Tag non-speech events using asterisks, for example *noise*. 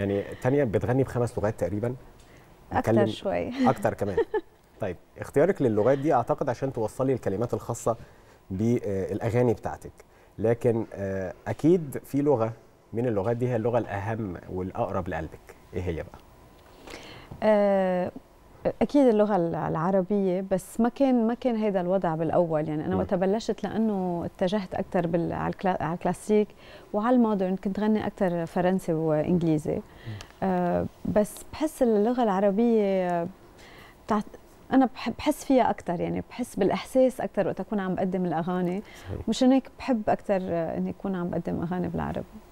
يعني تانية بتغني بخمس لغات تقريبا اكتر شويه *laughs* اكتر كمان طيب اختيارك للغات دي اعتقد عشان توصلي الكلمات الخاصه بالاغاني بتاعتك لكن آه، اكيد في لغه من اللغات دي هي اللغه الاهم والاقرب لقلبك ايه هي بقى آه، اكيد اللغه العربيه بس ما كان ما كان هذا الوضع بالاول يعني انا نعم. وقت بلشت لانه اتجهت اكثر على الكلاسيك وعلى المودرن كنت غني اكثر فرنسي وانجليزي آه، بس بحس اللغه العربيه بتاعت انا بحس فيها اكثر يعني بحس بالاحساس اكثر وقت اكون عم بقدم الاغاني مش هيك بحب اكثر اني اكون عم بقدم اغاني بالعربي